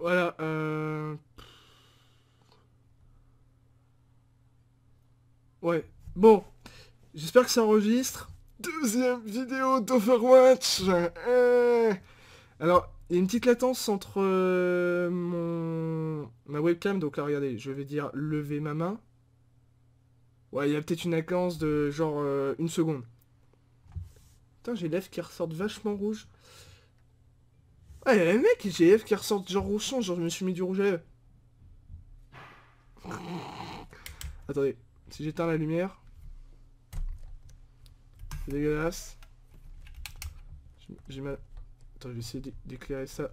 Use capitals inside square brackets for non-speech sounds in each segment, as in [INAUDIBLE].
Voilà. Euh... Ouais. Bon. J'espère que ça enregistre. Deuxième vidéo d'Overwatch eh. Alors, il y a une petite latence entre euh, mon... ma webcam. Donc là, regardez, je vais dire lever ma main. Ouais, il y a peut-être une latence de genre euh, une seconde. Putain, j'ai les lèvres qui ressortent vachement rouges. Ah, y'a un mecs GF qui ressort genre au son, genre je me suis mis du rouge à lèvres. Attendez, si j'éteins la lumière. C'est dégueulasse. J'ai mal... Attends, je vais essayer d'éclairer ça.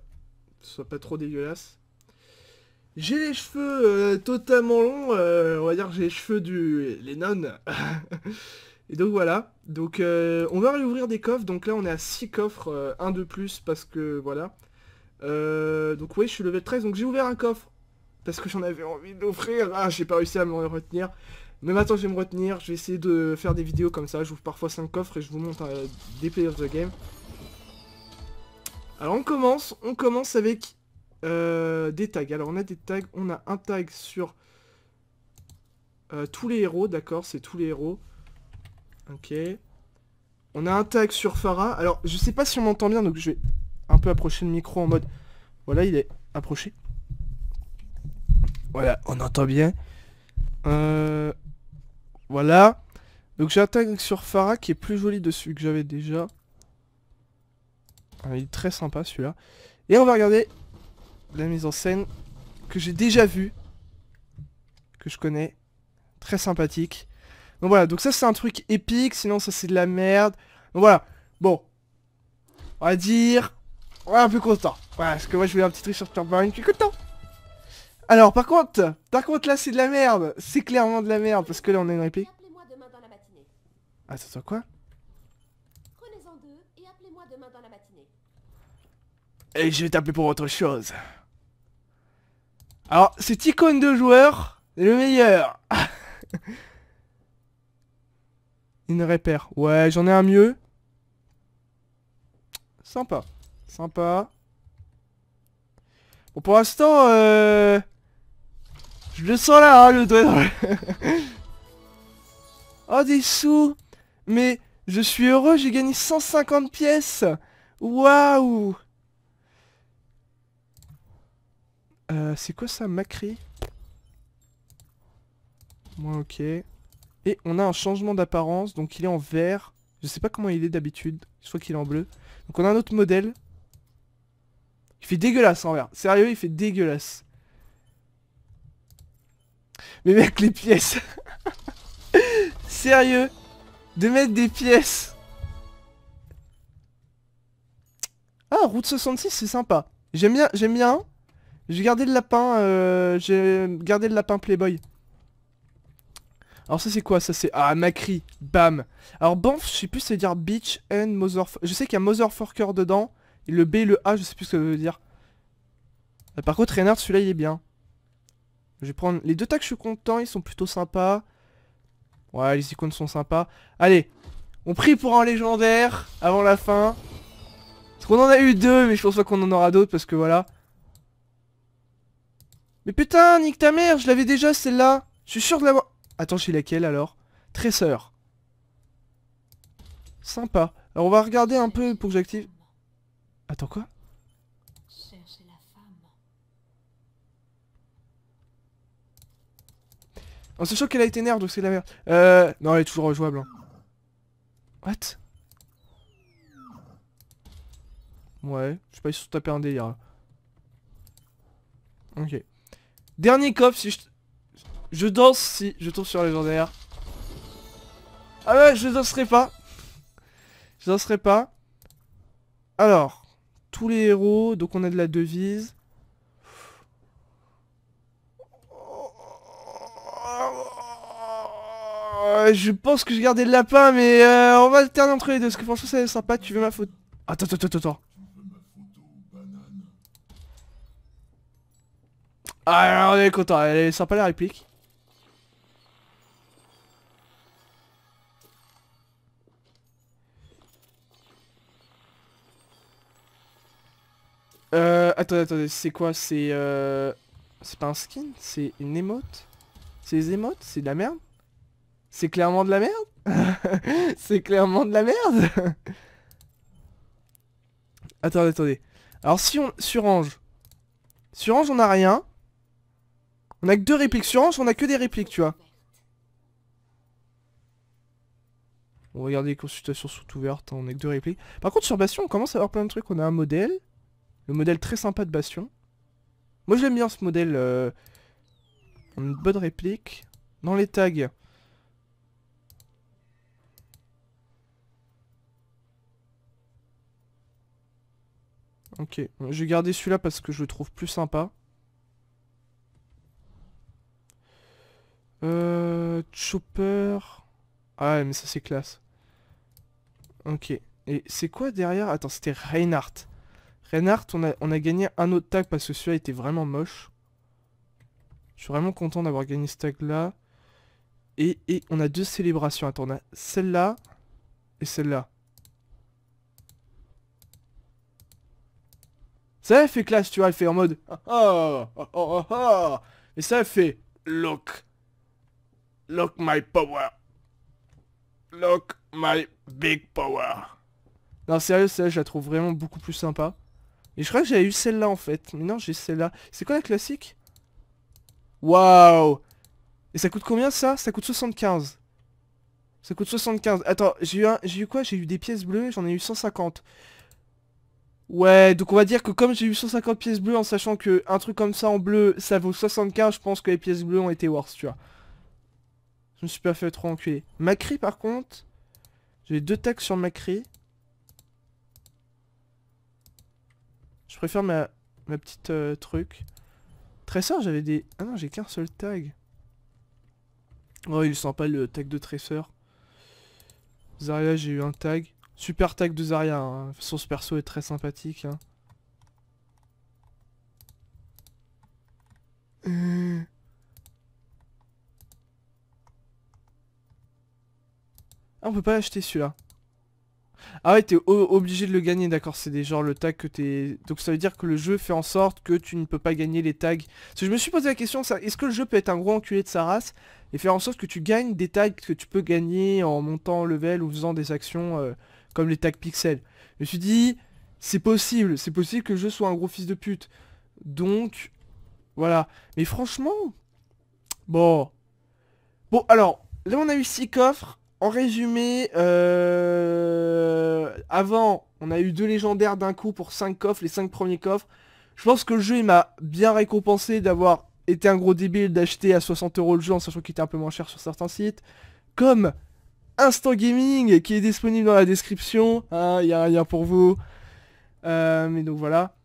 Que ce soit pas trop dégueulasse. J'ai les cheveux euh, totalement longs. Euh, on va dire que j'ai les cheveux du Lennon. [LAUGHS] Et donc voilà. Donc euh, on va réouvrir des coffres. Donc là on est à 6 coffres, un de plus parce que voilà. Euh, donc oui, je suis level 13, donc j'ai ouvert un coffre. Parce que j'en avais envie d'offrir. Ah, j'ai pas réussi à me retenir. Mais maintenant, je vais me retenir. Je vais essayer de faire des vidéos comme ça. J'ouvre parfois 5 coffres et je vous montre euh, des play of the game. Alors on commence. On commence avec euh, des tags. Alors on a des tags. On a un tag sur euh, tous les héros. D'accord, c'est tous les héros. Ok. On a un tag sur Farah. Alors je sais pas si on m'entend bien, donc je vais un peu approcher le micro en mode... Voilà, il est approché. Voilà, on entend bien. Euh, voilà. Donc j'attaque sur Farah qui est plus joli dessus que j'avais déjà. Ah, il est très sympa celui-là. Et on va regarder la mise en scène que j'ai déjà vue. Que je connais. Très sympathique. Donc voilà, donc ça c'est un truc épique, sinon ça c'est de la merde. Donc voilà, bon. On va dire Ouais un peu content. parce que moi je voulais un petit truc sur Turbine, je suis content. Alors par contre, par contre là c'est de la merde. C'est clairement de la merde parce que là on a une réplique. Ah ça soit quoi et je vais t'appeler pour autre chose. Alors, cette icône de joueur est le meilleur. [LAUGHS] Une ne Ouais, j'en ai un mieux. Sympa. Sympa. Bon, pour l'instant, euh... Je le sens là, hein, le doigt dans [LAUGHS] oh, des sous Mais je suis heureux, j'ai gagné 150 pièces Waouh euh, C'est quoi ça, Macri Moi, ok. Et on a un changement d'apparence, donc il est en vert. Je sais pas comment il est d'habitude, Soit qu'il est en bleu. Donc on a un autre modèle, il fait dégueulasse en vrai. Sérieux, il fait dégueulasse. Mais mec, les pièces. [LAUGHS] Sérieux. De mettre des pièces. Ah, route 66, c'est sympa. J'aime bien, j'aime bien. J'ai gardé le lapin, euh, j'ai gardé le lapin Playboy. Alors ça c'est quoi Ça c'est... Ah, Macri, bam Alors Banff, je sais plus c'est dire Beach and motherfucker. Je sais qu'il y a motherfucker dedans le B et le A, je sais plus ce que ça veut dire. Euh, par contre, Reinhardt, celui-là, il est bien. Je vais prendre... Les deux tags, je suis content, ils sont plutôt sympas. Ouais, les icônes sont sympas. Allez, on prie pour un légendaire avant la fin. Parce qu'on en a eu deux, mais je pense pas qu'on en aura d'autres, parce que voilà. Mais putain, nique ta mère, je l'avais déjà, celle-là. Je suis sûr de l'avoir... Attends, chez laquelle, alors Tresseur. Sympa. Alors, on va regarder un peu pour que j'active... Attends quoi Cherchez la femme. En sachant qu'elle a été nerveuse donc c'est la merde. Euh. Non elle est toujours rejouable. Hein. What Ouais, je sais pas, ils se sont tapés un délire. Ok. Dernier coffre si je... Je danse si je tourne sur légendaire. Ah ouais, je danserai pas. je danserai pas. Alors tous les héros, donc on a de la devise. Euh, je pense que j'ai gardé le lapin, mais euh, on va alterner entre les deux, parce que franchement c'est sympa, tu veux ma photo Attends, attends, attends, attends. Ah, on est content, elle est sympa la réplique. attendez, attendez, c'est quoi C'est... Euh... C'est pas un skin C'est une émote C'est des émotes C'est de la merde C'est clairement de la merde [LAUGHS] C'est clairement de la merde [LAUGHS] Attendez, attendez. Alors si on... Sur surange on a rien. On a que deux répliques. Sur on a que des répliques, tu vois. On regarde les consultations sont ouvertes, hein, on a que deux répliques. Par contre, sur Bastion, on commence à avoir plein de trucs. On a un modèle. Le modèle très sympa de Bastion. Moi, j'aime bien ce modèle. Euh, une bonne réplique. Dans les tags. Ok, je vais garder celui-là parce que je le trouve plus sympa. Euh, chopper. Ah mais ça c'est classe. Ok. Et c'est quoi derrière Attends, c'était Reinhardt. Reinhardt, on a, on a gagné un autre tag parce que celui-là était vraiment moche. Je suis vraiment content d'avoir gagné ce tag-là. Et, et, on a deux célébrations. Attends, on a celle-là et celle-là. Ça elle fait classe, tu vois, elle fait en mode... Ah, ah, ah, et ça elle fait... Look. Look my power. Look my big power. Non, sérieux, celle là je la trouve vraiment beaucoup plus sympa. Et je crois que j'avais eu celle-là en fait. Mais non, j'ai celle-là. C'est quoi la classique Waouh Et ça coûte combien ça Ça coûte 75. Ça coûte 75. Attends, j'ai eu, eu quoi J'ai eu des pièces bleues, j'en ai eu 150. Ouais, donc on va dire que comme j'ai eu 150 pièces bleues en sachant que un truc comme ça en bleu, ça vaut 75, je pense que les pièces bleues ont été worse, tu vois. Je me suis pas fait trop enculer. Macri par contre, j'ai deux taxes sur Macri. Je préfère ma, petite euh, truc. Tracer, j'avais des... Ah non, j'ai qu'un seul tag. Oh, il sent pas le tag de tresseur. Zarya, j'ai eu un tag. Super tag de Zarya. De hein. toute façon, ce perso est très sympathique. Hein. Euh. Ah, on peut pas acheter celui-là. Ah ouais, t'es obligé de le gagner, d'accord, c'est des le tag que t'es... Donc ça veut dire que le jeu fait en sorte que tu ne peux pas gagner les tags. Parce que je me suis posé la question, est-ce que le jeu peut être un gros enculé de sa race et faire en sorte que tu gagnes des tags que tu peux gagner en montant en level ou faisant des actions euh, comme les tags pixels Je me suis dit, c'est possible, c'est possible que le jeu soit un gros fils de pute. Donc, voilà. Mais franchement, bon... Bon, alors, là on a eu 6 coffres, en résumé, euh, avant, on a eu deux légendaires d'un coup pour 5 coffres, les 5 premiers coffres. Je pense que le jeu, il m'a bien récompensé d'avoir été un gros débile d'acheter à 60 euros le jeu en sachant qu'il était un peu moins cher sur certains sites. Comme Instant Gaming qui est disponible dans la description. Il hein, y a un lien pour vous. Euh, mais donc voilà.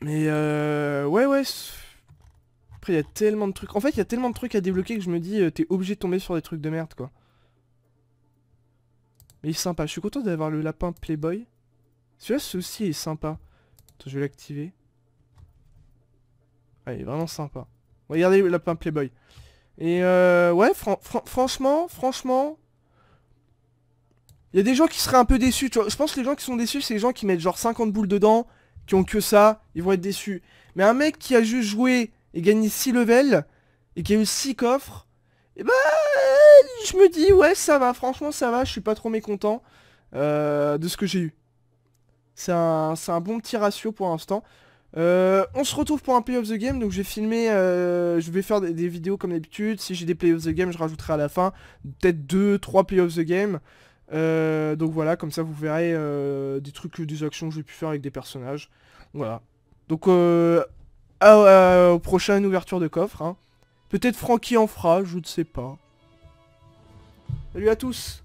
Mais euh, ouais ouais après, il y a tellement de trucs. En fait, il y a tellement de trucs à débloquer que je me dis, euh, t'es obligé de tomber sur des trucs de merde, quoi. Mais il est sympa. Je suis content d'avoir le lapin Playboy. Tu là ceci est sympa. Attends, je vais l'activer. Ah il est vraiment sympa. Regardez le lapin Playboy. Et euh, ouais, franchement, franchement... Il y a des gens qui seraient un peu déçus, Je pense que les gens qui sont déçus, c'est les gens qui mettent genre 50 boules dedans, qui ont que ça, ils vont être déçus. Mais un mec qui a juste joué et gagner 6 levels et qui a eu 6 coffres, et eh bah ben, je me dis ouais ça va, franchement ça va, je suis pas trop mécontent euh, de ce que j'ai eu. C'est un, bon petit ratio pour l'instant. Euh, on se retrouve pour un Play of the Game, donc j'ai filmé euh, je vais faire des, vidéos comme d'habitude. Si j'ai des Play of the Game, je rajouterai à la fin peut-être 2, 3 Play of the Game. donc voilà, comme ça vous verrez des trucs, des actions que j'ai pu faire avec des personnages. Voilà. Donc au prochain ouverture de coffre. Hein. Peut-être Francky en fera, je ne sais pas. Salut à tous